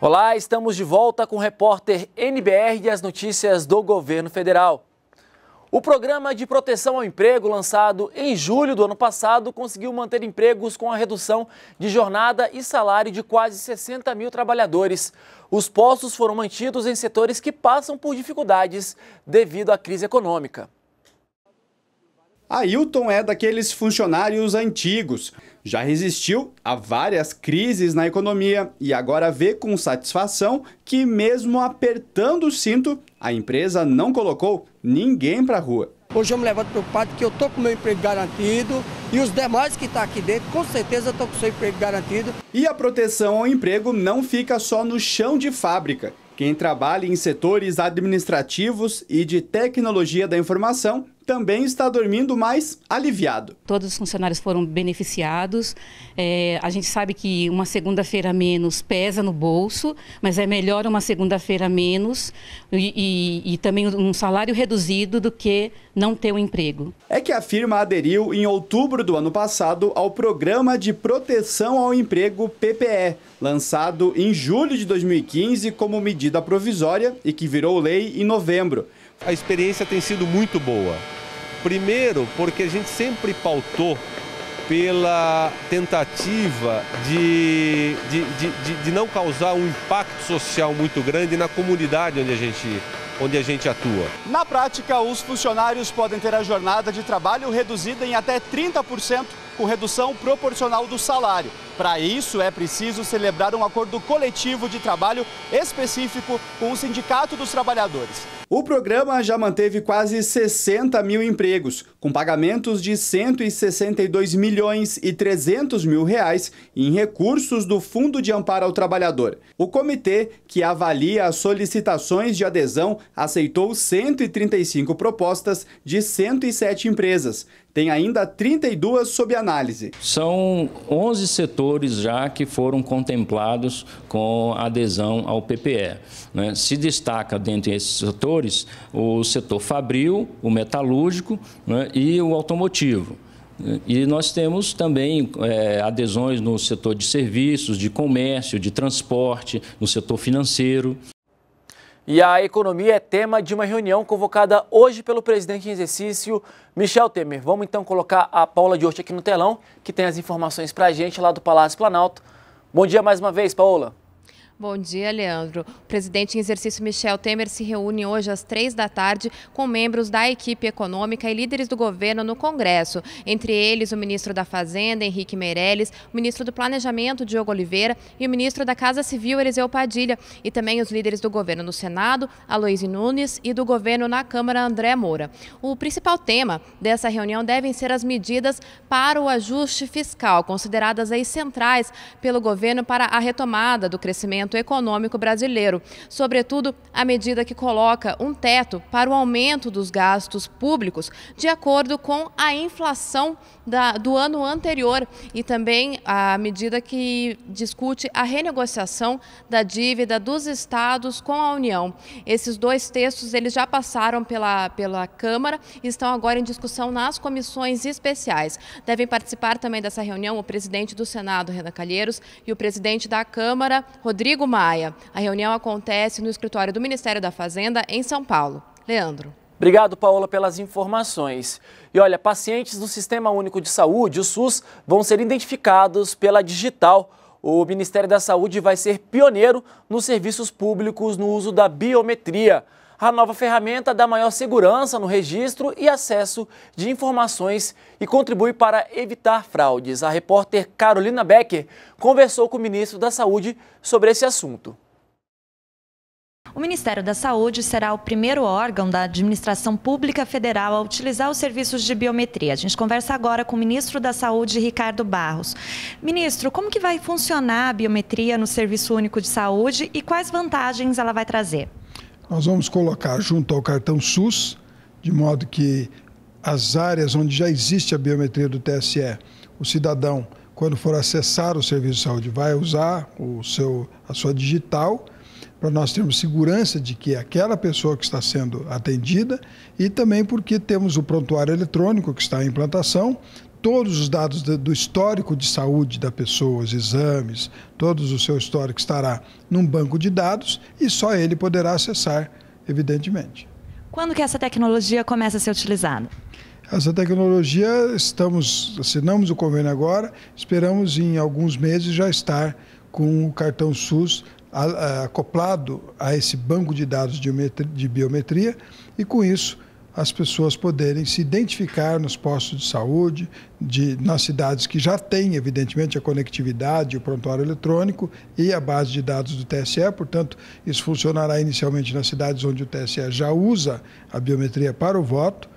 Olá, estamos de volta com o repórter NBR e as notícias do governo federal. O programa de proteção ao emprego, lançado em julho do ano passado, conseguiu manter empregos com a redução de jornada e salário de quase 60 mil trabalhadores. Os postos foram mantidos em setores que passam por dificuldades devido à crise econômica. Ailton é daqueles funcionários antigos. Já resistiu a várias crises na economia e agora vê com satisfação que, mesmo apertando o cinto, a empresa não colocou ninguém para a rua. Hoje eu me levanto preocupado que eu estou com meu emprego garantido e os demais que estão tá aqui dentro, com certeza estão com seu emprego garantido. E a proteção ao emprego não fica só no chão de fábrica. Quem trabalha em setores administrativos e de tecnologia da informação também está dormindo mais aliviado. Todos os funcionários foram beneficiados. É, a gente sabe que uma segunda-feira menos pesa no bolso, mas é melhor uma segunda-feira menos e, e, e também um salário reduzido do que não ter um emprego. É que a firma aderiu em outubro do ano passado ao Programa de Proteção ao Emprego PPE, lançado em julho de 2015 como medida provisória e que virou lei em novembro. A experiência tem sido muito boa. Primeiro, porque a gente sempre pautou pela tentativa de, de, de, de, não causar um impacto social muito grande na comunidade onde a gente onde a gente atua. Na prática, os funcionários podem ter a jornada de trabalho reduzida em até 30% com redução proporcional do salário. Para isso, é preciso celebrar um acordo coletivo de trabalho específico com o Sindicato dos Trabalhadores. O programa já manteve quase 60 mil empregos, com pagamentos de 162 milhões e 300 mil reais em recursos do Fundo de Amparo ao Trabalhador. O comitê, que avalia as solicitações de adesão, aceitou 135 propostas de 107 empresas tem ainda 32 sob análise. São 11 setores já que foram contemplados com adesão ao PPE. Né? Se destaca dentre esses setores o setor fabril, o metalúrgico né? e o automotivo. E nós temos também é, adesões no setor de serviços, de comércio, de transporte, no setor financeiro. E a economia é tema de uma reunião convocada hoje pelo presidente em exercício, Michel Temer. Vamos então colocar a Paula de Horte aqui no telão, que tem as informações para a gente lá do Palácio Planalto. Bom dia mais uma vez, Paula. Bom dia, Leandro. O presidente em exercício Michel Temer se reúne hoje às três da tarde com membros da equipe econômica e líderes do governo no Congresso. Entre eles, o ministro da Fazenda, Henrique Meirelles, o ministro do Planejamento, Diogo Oliveira, e o ministro da Casa Civil, Eliseu Padilha, e também os líderes do governo no Senado, Aloysio Nunes, e do governo na Câmara, André Moura. O principal tema dessa reunião devem ser as medidas para o ajuste fiscal, consideradas aí centrais pelo governo para a retomada do crescimento econômico brasileiro, sobretudo à medida que coloca um teto para o aumento dos gastos públicos de acordo com a inflação da, do ano anterior e também à medida que discute a renegociação da dívida dos estados com a União. Esses dois textos eles já passaram pela, pela Câmara e estão agora em discussão nas comissões especiais. Devem participar também dessa reunião o presidente do Senado, Renan Calheiros, e o presidente da Câmara, Rodrigo Rodrigo Maia. A reunião acontece no escritório do Ministério da Fazenda, em São Paulo. Leandro. Obrigado, Paola, pelas informações. E olha, pacientes do Sistema Único de Saúde, o SUS, vão ser identificados pela digital. O Ministério da Saúde vai ser pioneiro nos serviços públicos no uso da biometria a nova ferramenta dá maior segurança no registro e acesso de informações e contribui para evitar fraudes. A repórter Carolina Becker conversou com o ministro da Saúde sobre esse assunto. O Ministério da Saúde será o primeiro órgão da administração pública federal a utilizar os serviços de biometria. A gente conversa agora com o ministro da Saúde, Ricardo Barros. Ministro, como que vai funcionar a biometria no Serviço Único de Saúde e quais vantagens ela vai trazer? Nós vamos colocar junto ao cartão SUS, de modo que as áreas onde já existe a biometria do TSE, o cidadão, quando for acessar o serviço de saúde, vai usar o seu, a sua digital para nós termos segurança de que é aquela pessoa que está sendo atendida e também porque temos o prontuário eletrônico que está em implantação todos os dados do histórico de saúde da pessoa, os exames, todos o seu histórico estará num banco de dados e só ele poderá acessar, evidentemente. Quando que essa tecnologia começa a ser utilizada? Essa tecnologia estamos assinamos o convênio agora, esperamos em alguns meses já estar com o cartão SUS acoplado a esse banco de dados de biometria e com isso as pessoas poderem se identificar nos postos de saúde, de, nas cidades que já têm, evidentemente, a conectividade, o prontuário eletrônico e a base de dados do TSE. Portanto, isso funcionará inicialmente nas cidades onde o TSE já usa a biometria para o voto.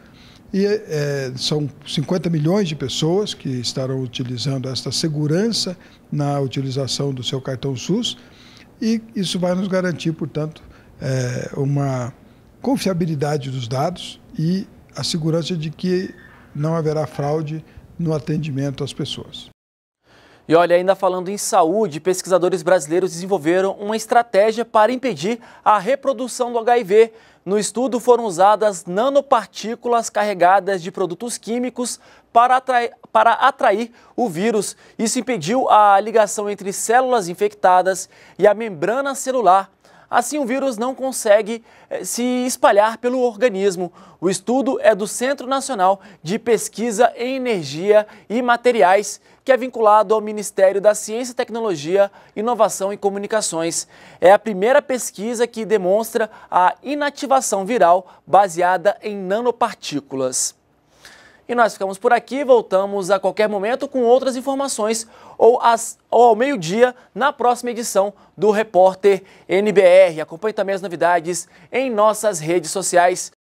E é, são 50 milhões de pessoas que estarão utilizando esta segurança na utilização do seu cartão SUS. E isso vai nos garantir, portanto, é, uma confiabilidade dos dados e a segurança de que não haverá fraude no atendimento às pessoas. E olha, ainda falando em saúde, pesquisadores brasileiros desenvolveram uma estratégia para impedir a reprodução do HIV. No estudo foram usadas nanopartículas carregadas de produtos químicos para atrair, para atrair o vírus. Isso impediu a ligação entre células infectadas e a membrana celular Assim, o vírus não consegue eh, se espalhar pelo organismo. O estudo é do Centro Nacional de Pesquisa em Energia e Materiais, que é vinculado ao Ministério da Ciência, Tecnologia, Inovação e Comunicações. É a primeira pesquisa que demonstra a inativação viral baseada em nanopartículas. E nós ficamos por aqui, voltamos a qualquer momento com outras informações ou, ou ao meio-dia na próxima edição do Repórter NBR. Acompanhe também as novidades em nossas redes sociais.